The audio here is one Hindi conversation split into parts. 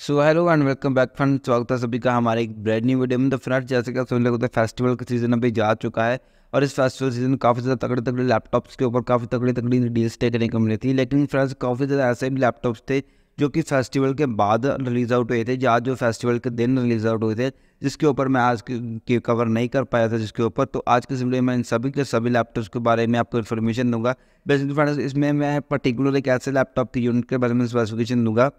so hello and welcome back friend स्वागत है सभी का हमारे एक ब्रांड न्यू वीडियो में तो फ्रेंड जैसे कि सुन है फेस्टिवल तो का सीज़न अभी जा चुका है और इस फेस्टिवल सीज़न काफ़ी ज़्यादा तगड़े तगड़े लैपटॉप्स के ऊपर काफ़ी तगड़ी तगड़ी डील्स देखने को मिली थी लेकिन फ्रेंड्स काफ़ी ज़्यादा ऐसे भी लैपटॉप्स थे जो कि फेस्टिवल के बाद रिलीज़ आउट हुए थे या जो फेस्टिवल के दिन रिलीज़ आउट हुए थे जिसके ऊपर मैं आज की कवर नहीं कर पाया था जिसके ऊपर तो आज के वीडियो में इन सभी के सभी लैपटॉप्स के बारे में आपको इन्फॉर्मेशन दूंगा बेसिकली फ्रेंड्स इसमें मैं पर्टिकुलर एक ऐसे लैपटॉप की यूनिट के बारे में स्पेसिफिकेशन दूंगा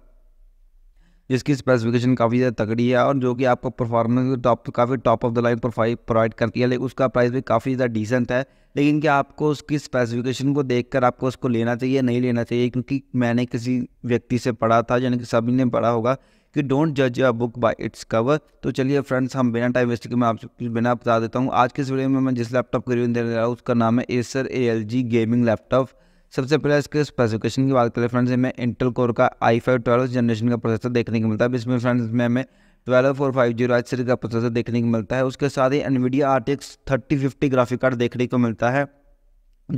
जिसकी स्पेसिफिकेशन काफ़ी ज़्यादा तगड़ी है और जो कि आपको परफॉर्मेंस टॉप काफ़ी top of the line provide करती है लेकिन उसका प्राइस भी काफ़ी ज़्यादा डिसेंट है लेकिन क्या आपको उसकी स्पेसिफिकेशन को देखकर आपको उसको लेना चाहिए नहीं लेना चाहिए क्योंकि मैंने किसी व्यक्ति से पढ़ा था यानी कि सभी ने पढ़ा होगा कि डोंट जज a book by its cover तो चलिए फ्रेंड्स हम बिना टाइम वेस्ट के मैं आपसे कुछ बिना बता देता हूँ आज के इस वीडियो में मैं जिस लैपटॉप के रिव्यू दे रहा हूँ उसका नाम है Acer A L G gaming laptop सबसे पहले इसके स्पेसिफिकेशन की बात करें फ्रेंड्स में इंटेल कोर का आई फाइव ट्वेल्व जनरेशन का प्रोसेसर देखने को मिलता है इसमें फ्रेंड्स में हमें twelve four five zero H series का प्रोसेसर देखने को मिलता है उसके साथ ही Nvidia R T X thirty fifty graphic card देखने को मिलता है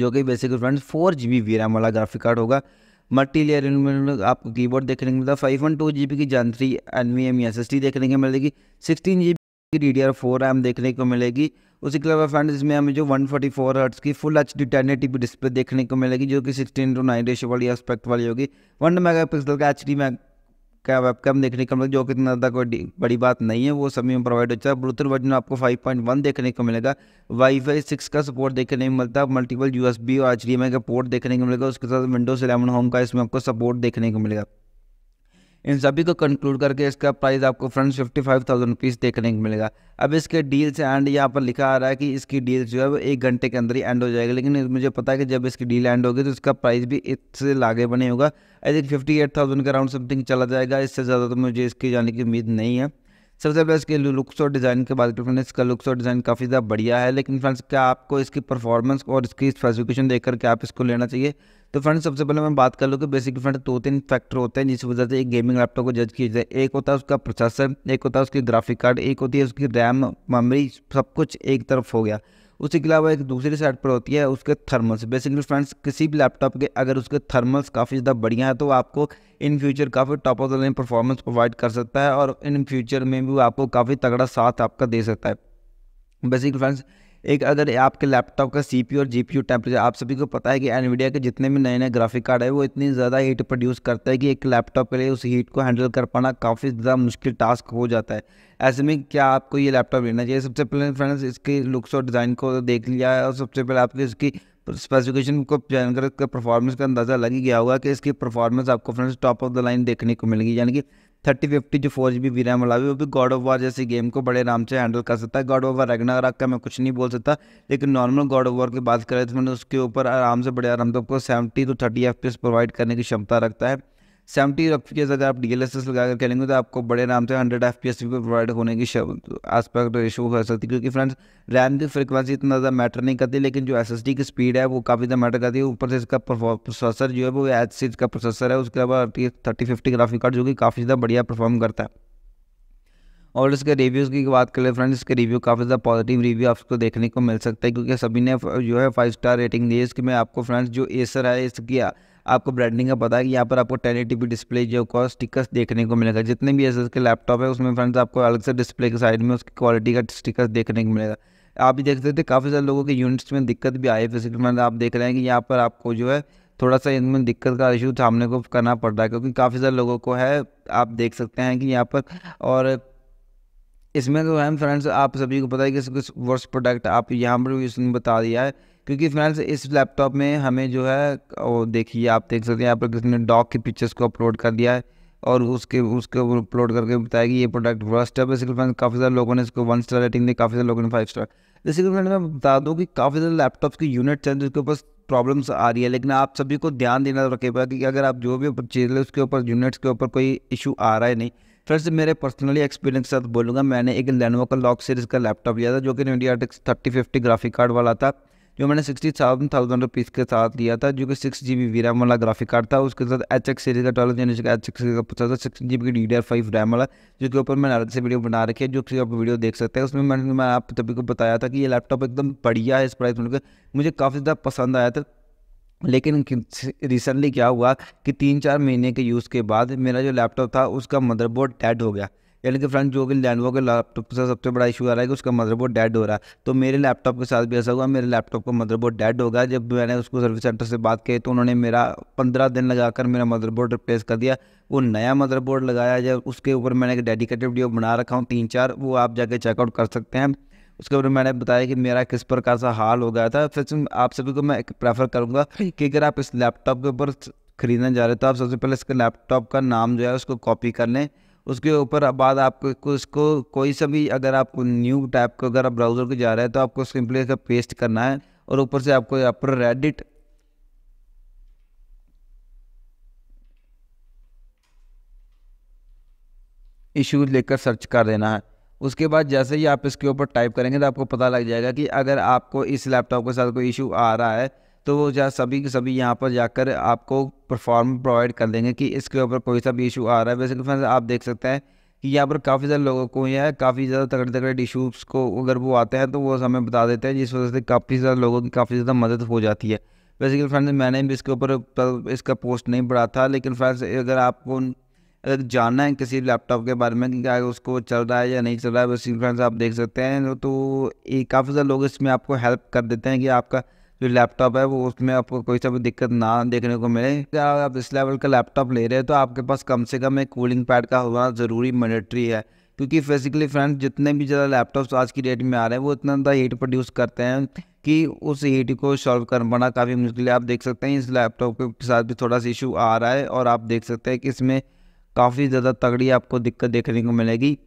जो कि basically friends four G B V RAM वाला ग्राफिक कार्ड होगा मल्टी लेयर आपको कीबोर्ड देखने को मिलता है फाइव वन टू जी बी की जान three N V M S S T देखने को मिलेगी sixteen G D D R four M देखने को मिलेगी उसी के अलावा फ्रेंड्स इसमें हमें जो 144 फोर्टी हर्ट्स की full H D ten eighty display देखने को मिलेगी जो कि 16 टू 9 रेशो वाली एस्पेक्ट वाली होगी वन मेगापिक्सल का एच डी का वेबकैम देखने को मिलेगा जो कि इतना ज़्यादा कोई बड़ी बात नहीं है वो सभी में प्रोवाइड होता है ब्लूटूथ वर्जन आपको 5.1 देखने को मिलेगा वाईफाई सिक्स का सपोर्ट देखने को मिलता है मल्टीपल बी और एच का पोर्ट देखने को मिलेगा उसके साथ विंडोज इलेवन होम का इसमें आपको सपोर्ट देखने को मिलेगा इन सभी को कंक्लूड करके इसका प्राइस आपको friends fifty five thousand rupees देखने को मिलेगा अब इसके डील्स एंड यहाँ पर लिखा आ रहा है कि इसकी डील जो है वो एक घंटे के अंदर ही एंड हो जाएगी लेकिन मुझे पता है कि जब इसकी डील एंड होगी तो इसका प्राइस भी इससे लागे बने होगा I think fifty eight thousand का अराउंड समथिंग चला जाएगा इससे ज़्यादा तो मुझे इसकी जाने की उम्मीद नहीं है सबसे पहले इसके लुक्स और डिज़ाइन के बाद करें इसका लुक्स और डिज़ाइन काफ़ी ज़्यादा बढ़िया है लेकिन फ्रेंड्स क्या आपको इसकी परफॉर्मेंस और इसकी स्पेसिफिकेशन देख करके आप इसको लेना चाहिए तो फ्रेंड्स सबसे पहले मैं बात कर लूँ कि बेसिकली फ्रेंड दो तीन फैक्टर होते हैं जिस वजह से एक गेमिंग लैपटॉप को जज किया जाए एक होता है उसका प्रोसेसर एक होता है उसकी ग्राफिक कार्ड एक होती है उसकी रैम मेमोरी सब कुछ एक तरफ हो गया उसी के अलावा एक दूसरी साइड पर होती है उसके थर्मल्स बेसिकली फ्रेंड्स किसी भी लैपटॉप के अगर उसके थर्मल्स काफ़ी ज़्यादा बढ़िया है तो आपको इन फ्यूचर काफ़ी top of the line performance provide कर सकता है और इन फ्यूचर में भी आपको काफ़ी तगड़ा साथ आपका दे सकता है बेसिकली फ्रेंड्स एक अगर आपके लैपटॉप का सी और जी पी टेम्परेचर आप सभी को पता है कि एनवीडिया के जितने भी नए नए ग्राफिक कार्ड है वो इतनी ज़्यादा हीट प्रोड्यूस करता है कि एक लैपटॉप के लिए उस हीट को हैंडल कर पाना काफ़ी ज़्यादा मुश्किल टास्क हो जाता है ऐसे में क्या आपको ये लैपटॉप लेना चाहिए सबसे पहले फ्रेंड्स इसकी लुक्स और डिज़ाइन को देख लिया है और सबसे पहले आपके इसकी स्पेसिफिकेशन को जानकर परफॉर्मेंस का अंदाज़ा लग ही गया होगा कि इसकी परफॉर्मेंस आपको friends top of the line देखने को मिलेगी यानी कि थर्टी फिफ्टी जो फोर जी बी रैम वाला भी वो भी गॉड ऑफ वार जैसी गेम को बड़े आराम से हैंडल कर सकता है गॉड ऑफ वार रख का मैं कुछ नहीं बोल सकता लेकिन नॉर्मल गॉड ऑफ वार की बात करें तो मैंने उसके ऊपर आराम से बड़े आराम तो आपको seventy two thirty F provide करने की क्षमता रखता है सेवेंटी एफ पी एस अगर आप डी एल एस एस लगा कर खेलेंगे तो आपको बड़े आराम से हंड्रेड एफ पी एस भी प्रोवाइड होने की आसपास इशू हो सकती है क्योंकि फ्रेंड्स रैम की फ्रिक्वेंसी इतना ज़्यादा मैटर नहीं करती लेकिन जो एस एस डी की स्पीड है वो काफ़ी ज़्यादा मैटर करती है ऊपर से इसका प्रोसेसर जो है वो एच सीज का प्रोसेसर है उसके अलावा थर्टी फिफ्टी ग्राफिक कार्ड जो कि काफ़ी ज़्यादा बढ़िया परफॉर्म करता है और इसके रिव्यूज़ की बात करें फ्रेंड्स इसके रिव्यू काफ़ी ज़्यादा पॉजिटिव रिव्यू आपको देखने को मिल सकता है क्योंकि सभी ने जो है फाइव स्टार रेटिंग दी है इसके मैं आपको फ्रेंड्स जो एसर है इसकी आपको ब्रांडिंग का पता है कि यहाँ पर आपको टेन डिस्प्ले जो का स्टिकर्स देखने को मिलेगा जितने भी एसर के लैपटॉप है उसमें फ्रेंड्स आपको अलग से डिस्प्ले के साइड में उसकी क्वालिटी का स्टिकर्स देखने को मिलेगा आप भी देख सकते काफ़ी सारे लोगों के यूनिट्स में दिक्कत भी आई है फिजिकल आप देख रहे हैं कि यहाँ पर आपको जो है थोड़ा सा इनमें दिक्कत का इशू सामने को करना पड़ रहा है क्योंकि काफ़ी सारे लोगों को है आप देख सकते हैं कि यहाँ पर और इसमें तो है फ्रेंड्स आप सभी को पता है कि कुछ वर्ष प्रोडक्ट आप यहाँ पर भी उसने बता दिया है क्योंकि फ्रेंड्स इस लैपटॉप में हमें जो है वो देखिए आप देख सकते हैं यहाँ पर किसी ने डॉग की पिक्चर्स को अपलोड कर दिया है और उसके उसके अपलोड करके बताया कि ये प्रोडक्ट वर्स्ट है बेसिकली फ्रेंड्स काफ़ी सारे लोगों ने इसको वन स्टार रेटिंग दी काफ़ी सारे लोगों ने फाइव स्टार जैसे कि मैं बता दूँ कि काफ़ी ज़्यादा लैपटॉप्स की यूनिट्स हैं जिसके ऊपर प्रॉब्लम्स आ रही है लेकिन आप सभी को ध्यान देना रखेगा कि अगर आप जो भी चीज़ लें उसके ऊपर यूनिट्स के ऊपर कोई इशू आ रहा है नहीं से मेरे पर्सनली एक्सपीरियंस के साथ बोलूँगा मैंने एक लेनोवो का लॉक सीरीज़ का लैपटॉप लिया था जो कि Nvidia thirty fifty graphic card वाला था जो मैंने सिक्सटी सेवन थाउजेंड रुपीज़ के साथ लिया था जो कि सिक्स जी बी रैम वाला ग्राफिक कार्ड था उसके साथ एच एक्स सीरीज का ट्वेल्व जनरेशन का एच एक्स सीरीज का पचास था सिक्स जी बी की D D R five RAM वाला जिसके ऊपर मैंने अलग से वीडियो बना रखी है जो कि आप वीडियो देख सकते हैं उसमें मैंने मैं आप सभी को बताया था कि ये लैपटॉप एकदम बढ़िया है इस प्राइस में मुझे काफ़ी ज़्यादा पसंद आया था लेकिन रिसेंटली क्या हुआ कि तीन चार महीने के यूज़ के बाद मेरा जो लैपटॉप था उसका मदरबोर्ड डेड हो गया यानी कि फ्रेंड जो कि लैनवो के लैपटॉप से सबसे बड़ा इशू आ रहा है कि उसका मदरबोर्ड डेड हो रहा है तो मेरे लैपटॉप के साथ भी ऐसा हुआ मेरे लैपटॉप का मदरबोर्ड डेड हो गया जब मैंने उसको सर्विस सेंटर से बात की तो उन्होंने मेरा पंद्रह दिन लगाकर मेरा मदरबोर्ड रिप्लेस कर दिया वो नया मदरबोर्ड लगाया जब उसके ऊपर मैंने एक डेडिकेटेड वीडियो बना रखा हूँ तीन चार वो आप जाके चेकआउट कर सकते हैं उसके ऊपर मैंने बताया कि मेरा किस प्रकार सा हाल हो गया था फिर आप सभी को मैं प्रेफर करूँगा कि अगर आप इस लैपटॉप के ऊपर खरीदना जा रहे हो तो आप सबसे पहले इसके लैपटॉप का नाम जो है उसको कॉपी कर लें उसके ऊपर बाद आपको उसको कोई सा भी अगर आप न्यू टाइप को अगर आप ब्राउज़र को जा रहे हैं तो आपको सिंपली इसका पेस्ट करना है और ऊपर से आपको यहाँ पर रेडिट इश्यूज लेकर सर्च कर देना है उसके बाद जैसे ही आप इसके ऊपर टाइप करेंगे तो आपको पता लग जाएगा कि अगर आपको इस लैपटॉप के साथ कोई इशू आ रहा है तो वो जहाँ सभी के सभी यहाँ पर जाकर आपको परफॉर्म प्रोवाइड कर देंगे कि इसके ऊपर कोई सा भी इशू आ रहा है वैसे फ्रेंड्स तो आप देख सकते हैं कि यहाँ पर काफ़ी सारे लोगों को या काफ़ी ज़्यादा तगड़े तगड़े इशूज़ को अगर वो आते हैं तो वो हमें बता देते हैं जिस वजह से काफ़ी ज़्यादा लोगों की काफ़ी ज़्यादा मदद हो जाती है वैसे कि फ्रेंड्स मैंने भी इसके ऊपर इसका पोस्ट नहीं पढ़ा था लेकिन फ्रेंड्स अगर आपको अगर जानना है किसी लैपटॉप के बारे में कि क्या उसको चल रहा है या नहीं चल रहा है वैसे फ्रेंड्स आप देख सकते हैं तो काफ़ी सारे लोग इसमें आपको हेल्प कर देते हैं कि आपका जो लैपटॉप है वो उसमें आपको कोई सा भी दिक्कत ना देखने को मिले अगर आप इस लेवल का लैपटॉप ले रहे हैं तो आपके पास कम से कम एक कूलिंग पैड का होना ज़रूरी मैंडेटरी है क्योंकि बेसिकली फ्रेंड जितने भी ज़्यादा लैपटॉप्स आज की डेट में आ रहे हैं वो इतना ज़्यादा हीट प्रोड्यूस करते हैं कि उस हीट को सॉल्व कर पाना काफ़ी मुश्किल है आप देख सकते हैं इस लैपटॉप के साथ भी थोड़ा सा इशू आ रहा है और आप देख सकते हैं कि इसमें काफ़ी ज़्यादा तगड़ी आपको दिक्कत देखने को मिलेगी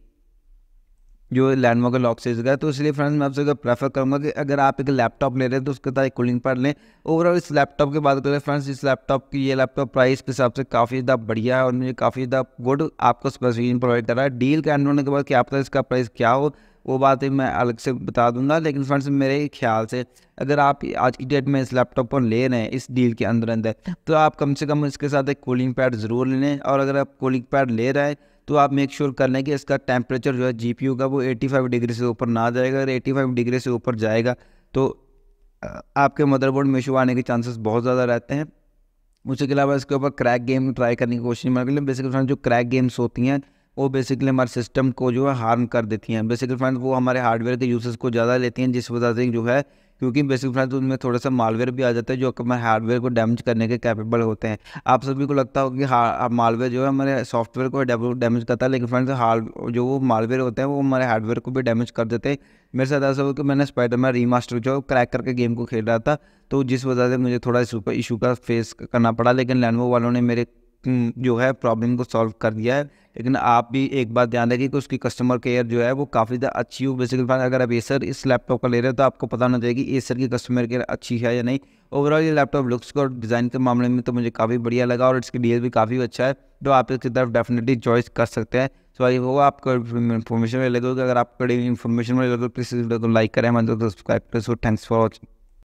जो लैंडमार्क लॉक से का तो इसलिए फ्रेंड्स मैं आपसे प्रेफर करूँगा कि अगर आप एक लैपटॉप ले रहे हैं तो उसके साथ एक कूलिंग पैड लें ओवरऑल इस लैपटॉप की बात करें फ्रेंड्स इस लैपटॉप की ये लैपटॉप प्राइस के हिसाब से काफ़ी ज़्यादा बढ़िया है और मुझे काफ़ी ज़्यादा गुड आपको स्पेसिफिकेशन प्रोवाइड कर रहा है डील कैंड होने के बाद कि आपका इसका प्राइस क्या हो वो बात मैं अलग से बता दूंगा लेकिन फ्रेंड्स मेरे ख्याल से अगर आप आज की डेट में इस लैपटॉप पर ले रहे हैं इस डील के अंदर अंदर तो आप कम से कम इसके साथ एक कूलिंग पैड ज़रूर ले लें और अगर आप कूलिंग पैड ले रहे हैं तो आप मेक श्योर कर लें कि इसका टेम्परेचर जो है जी का वो 85 डिग्री से ऊपर ना जाएगा अगर 85 डिग्री से ऊपर जाएगा तो आपके मदरबोर्ड में इशू आने के चांसेस बहुत ज़्यादा रहते हैं उसके अलावा इसके ऊपर क्रैक गेम ट्राई करने की कोशिश मैं बेसिकली जो क्रैक गेम्स होती हैं वो बेसिकली हमारे सिस्टम को जो है हार्म कर देती हैं बेसिकली फ्रेंड वो हमारे हार्डवेयर के यूसेज को ज़्यादा लेती हैं जिस वजह से जो है क्योंकि बेसिक फ्रेंड्स उनमें थोड़ा सा मालवेयर भी आ जाता है जो हमारे हार्डवेयर को डैमेज करने के कैपेबल होते हैं आप सभी को लगता होगा कि मालवेयर जो है हमारे सॉफ्टवेयर को डैमेज करता है लेकिन फ्रेंड्स हार्ड जो वो मालवेयर होते हैं वो हमारे हार्डवेयर को भी डैमेज कर देते हैं मेरे साथ ऐसा हो कि मैंने स्पाइडरमैन रीमास्टर जो क्रैक करके गेम को खेल रहा था तो जिस वजह से मुझे थोड़ा इशू का फेस करना पड़ा लेकिन लैनवो वालों ने मेरे हम्म, जो है प्रॉब्लम को सॉल्व कर दिया है लेकिन आप भी एक बात ध्यान रखिए कि उसकी कस्टमर केयर जो है वो काफ़ी ज़्यादा अच्छी हो बेसिकली अगर आप एसर इस लैपटॉप का ले रहे हो तो आपको पता होना चाहिए कि एसर की कस्टमर केयर अच्छी है या नहीं ओवरऑल ये लैपटॉप लुक्स और डिज़ाइन के मामले में तो मुझे काफ़ी बढ़िया लगा और इसके डील भी काफ़ी अच्छा है तो आप इसकी तरफ डेफिनेटली चॉइस कर सकते हैं सो आई वो आपको इन्फॉर्मेशन मिलेगी अगर आपको इन्फॉर्मेशन मिलेगी तो प्लीज़ को लाइक करें मैं तो सब्सक्राइब करें सो थैंक्स फॉर वॉचिंग